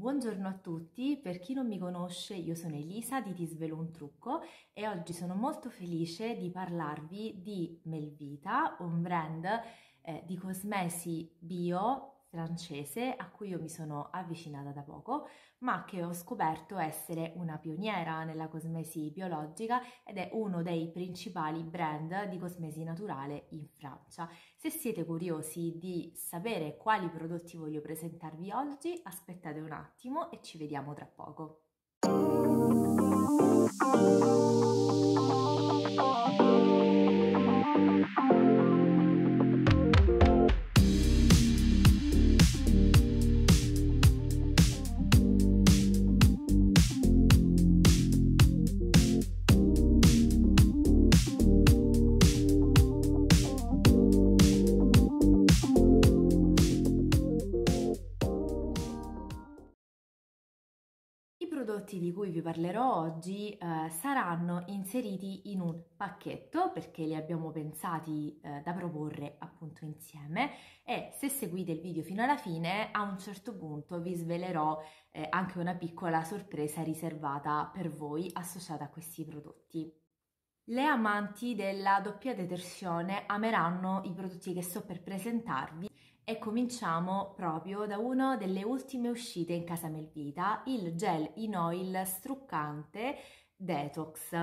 Buongiorno a tutti, per chi non mi conosce io sono Elisa di Ti svelo un trucco e oggi sono molto felice di parlarvi di Melvita, un brand eh, di cosmesi bio francese a cui io mi sono avvicinata da poco, ma che ho scoperto essere una pioniera nella cosmesi biologica ed è uno dei principali brand di cosmesi naturale in Francia. Se siete curiosi di sapere quali prodotti voglio presentarvi oggi, aspettate un attimo e ci vediamo tra poco. Thank you. prodotti di cui vi parlerò oggi eh, saranno inseriti in un pacchetto perché li abbiamo pensati eh, da proporre appunto insieme e se seguite il video fino alla fine a un certo punto vi svelerò eh, anche una piccola sorpresa riservata per voi associata a questi prodotti. Le amanti della doppia detersione ameranno i prodotti che sto per presentarvi e cominciamo proprio da una delle ultime uscite in casa Melvita, il gel in oil struccante Detox.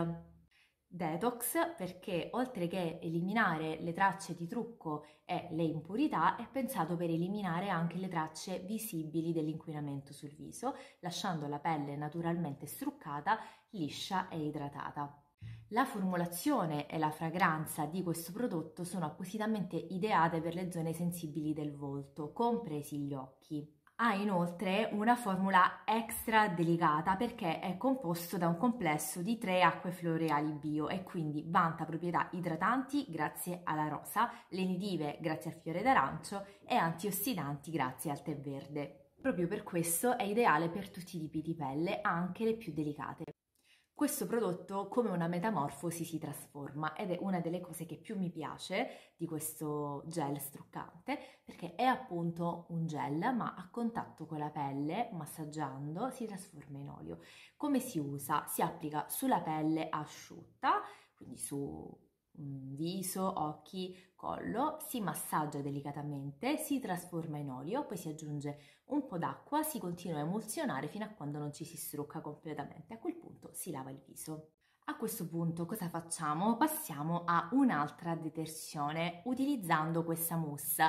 Detox perché oltre che eliminare le tracce di trucco e le impurità è pensato per eliminare anche le tracce visibili dell'inquinamento sul viso, lasciando la pelle naturalmente struccata, liscia e idratata. La formulazione e la fragranza di questo prodotto sono appositamente ideate per le zone sensibili del volto, compresi gli occhi. Ha inoltre una formula extra delicata perché è composto da un complesso di tre acque floreali bio e quindi vanta proprietà idratanti grazie alla rosa, lenitive grazie al fiore d'arancio e antiossidanti grazie al tè verde. Proprio per questo è ideale per tutti i tipi di pelle, anche le più delicate questo prodotto come una metamorfosi si trasforma ed è una delle cose che più mi piace di questo gel struccante perché è appunto un gel ma a contatto con la pelle massaggiando si trasforma in olio. Come si usa? Si applica sulla pelle asciutta, quindi su viso, occhi, collo, si massaggia delicatamente, si trasforma in olio, poi si aggiunge un po' d'acqua, si continua a emulsionare fino a quando non ci si strucca completamente, a quel punto si lava il viso. A questo punto cosa facciamo? Passiamo a un'altra detersione utilizzando questa mousse,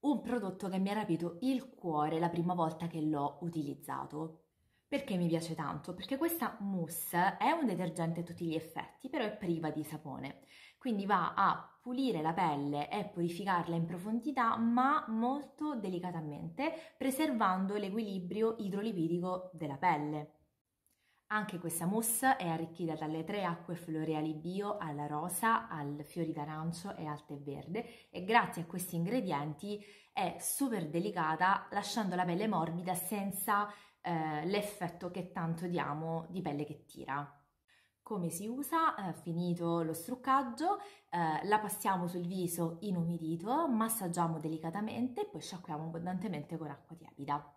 un prodotto che mi ha rapito il cuore la prima volta che l'ho utilizzato. Perché mi piace tanto? Perché questa mousse è un detergente a tutti gli effetti, però è priva di sapone quindi va a pulire la pelle e purificarla in profondità ma molto delicatamente preservando l'equilibrio idrolipidico della pelle. Anche questa mousse è arricchita dalle tre acque floreali bio alla rosa, al fiori d'arancio e al tè verde e grazie a questi ingredienti è super delicata lasciando la pelle morbida senza eh, l'effetto che tanto diamo di pelle che tira come si usa, eh, finito lo struccaggio, eh, la passiamo sul viso inumidito, massaggiamo delicatamente e poi sciacquiamo abbondantemente con acqua tiepida.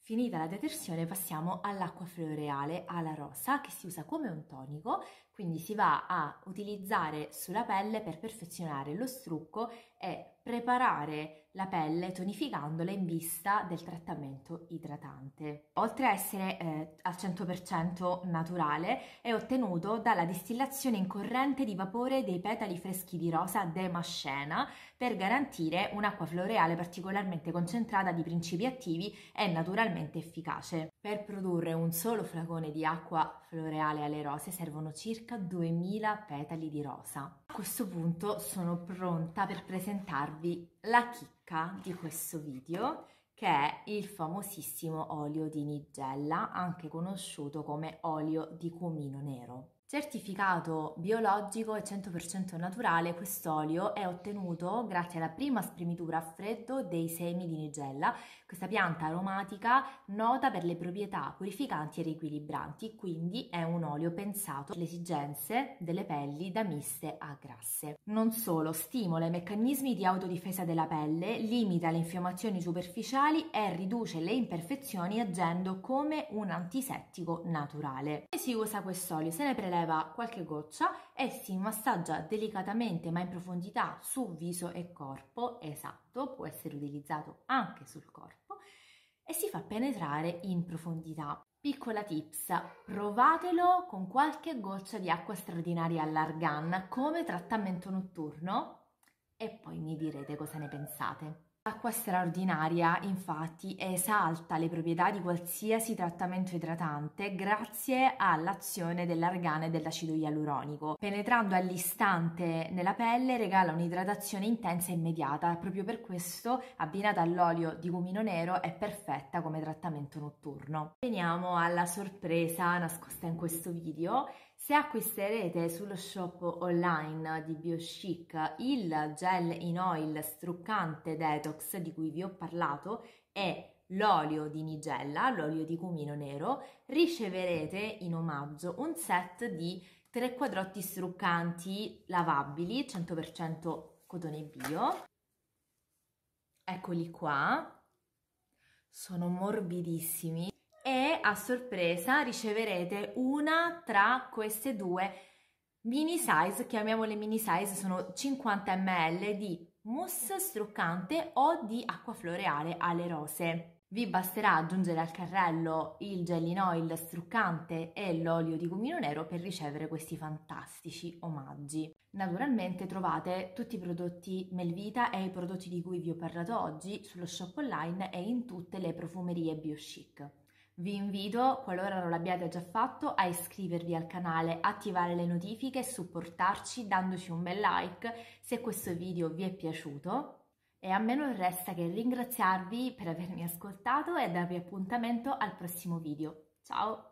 Finita la detersione passiamo all'acqua floreale alla rosa che si usa come un tonico quindi si va a utilizzare sulla pelle per perfezionare lo strucco e preparare la pelle tonificandola in vista del trattamento idratante. Oltre a essere eh, al 100% naturale, è ottenuto dalla distillazione in corrente di vapore dei petali freschi di rosa Demascena per garantire un'acqua floreale particolarmente concentrata di principi attivi e naturalmente efficace. Per produrre un solo flacone di acqua floreale alle rose servono circa circa 2000 petali di rosa. A questo punto sono pronta per presentarvi la chicca di questo video che è il famosissimo olio di nigella, anche conosciuto come olio di cumino nero. Certificato biologico e 100% naturale, quest'olio è ottenuto grazie alla prima spremitura a freddo dei semi di nigella, questa pianta aromatica nota per le proprietà purificanti e riequilibranti, quindi è un olio pensato alle esigenze delle pelli da miste a grasse. Non solo, stimola i meccanismi di autodifesa della pelle, limita le infiammazioni superficiali e riduce le imperfezioni agendo come un antisettico naturale. Come si usa quest'olio? Se ne preleva solleva qualche goccia e si massaggia delicatamente ma in profondità su viso e corpo, esatto, può essere utilizzato anche sul corpo, e si fa penetrare in profondità. Piccola tips, provatelo con qualche goccia di acqua straordinaria all'argan come trattamento notturno e poi mi direte cosa ne pensate. L'acqua straordinaria, infatti, esalta le proprietà di qualsiasi trattamento idratante grazie all'azione dell'argane e dell'acido ialuronico. Penetrando all'istante nella pelle regala un'idratazione intensa e immediata, proprio per questo, abbinata all'olio di cumino nero, è perfetta come trattamento notturno. Veniamo alla sorpresa nascosta in questo video se acquisterete sullo shop online di BioChic il gel in oil struccante detox di cui vi ho parlato e l'olio di nigella, l'olio di cumino nero, riceverete in omaggio un set di tre quadrotti struccanti lavabili 100% cotone bio. Eccoli qua. Sono morbidissimi a sorpresa riceverete una tra queste due mini size, chiamiamole mini size, sono 50 ml di mousse struccante o di acqua floreale alle rose. Vi basterà aggiungere al carrello il gel in oil struccante e l'olio di gomino nero per ricevere questi fantastici omaggi. Naturalmente trovate tutti i prodotti Melvita e i prodotti di cui vi ho parlato oggi sullo shop online e in tutte le profumerie BioChic. Vi invito, qualora non l'abbiate già fatto, a iscrivervi al canale, attivare le notifiche e supportarci dandoci un bel like se questo video vi è piaciuto. E a me non resta che ringraziarvi per avermi ascoltato e darvi appuntamento al prossimo video. Ciao!